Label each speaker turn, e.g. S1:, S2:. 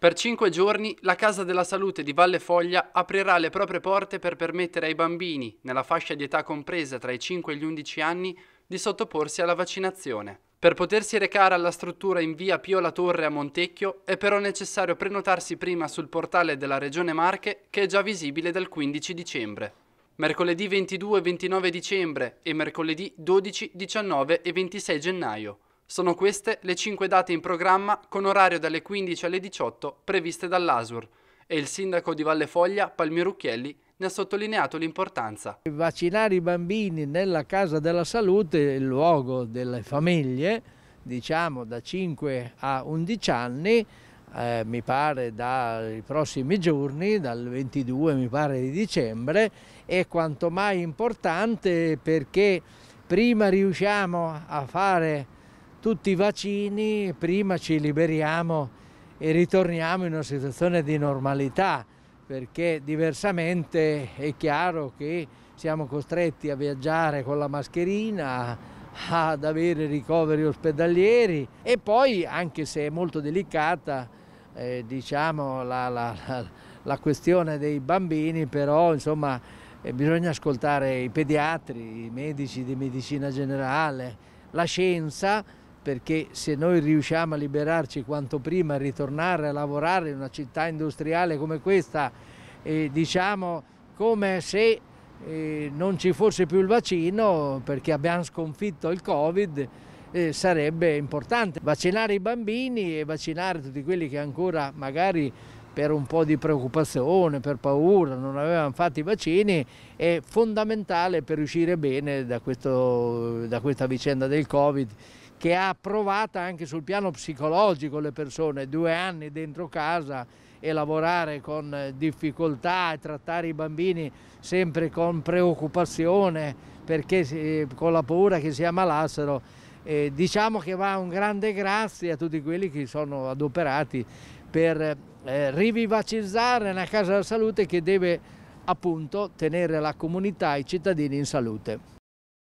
S1: Per cinque giorni la Casa della Salute di Valle Foglia aprirà le proprie porte per permettere ai bambini, nella fascia di età compresa tra i 5 e gli 11 anni, di sottoporsi alla vaccinazione. Per potersi recare alla struttura in via Pio La Torre a Montecchio è però necessario prenotarsi prima sul portale della Regione Marche che è già visibile dal 15 dicembre. Mercoledì 22 e 29 dicembre e mercoledì 12, 19 e 26 gennaio. Sono queste le 5 date in programma con orario dalle 15 alle 18 previste dall'ASUR e il sindaco di Valle Foglia, Palmiro Ucchielli, ne ha sottolineato l'importanza.
S2: Vaccinare i bambini nella casa della salute, il luogo delle famiglie, diciamo da 5 a 11 anni, eh, mi pare dai prossimi giorni, dal 22 mi pare di dicembre, è quanto mai importante perché prima riusciamo a fare tutti i vaccini, prima ci liberiamo e ritorniamo in una situazione di normalità, perché diversamente è chiaro che siamo costretti a viaggiare con la mascherina, ad avere ricoveri ospedalieri e poi, anche se è molto delicata, eh, diciamo, la, la, la, questione dei bambini, però insomma, eh, bisogna ascoltare i pediatri, i medici di medicina generale, la scienza perché se noi riusciamo a liberarci quanto prima e ritornare a lavorare in una città industriale come questa, eh, diciamo come se eh, non ci fosse più il vaccino perché abbiamo sconfitto il Covid, eh, sarebbe importante vaccinare i bambini e vaccinare tutti quelli che ancora magari per un po' di preoccupazione, per paura, non avevano fatto i vaccini, è fondamentale per uscire bene da, questo, da questa vicenda del Covid che ha provato anche sul piano psicologico le persone, due anni dentro casa e lavorare con eh, difficoltà e trattare i bambini sempre con preoccupazione perché eh, con la paura che si ammalassero. Eh, diciamo che va un grande grazie a tutti quelli che sono adoperati per eh, rivivacizzare una casa della salute che deve appunto tenere la comunità e i cittadini in salute.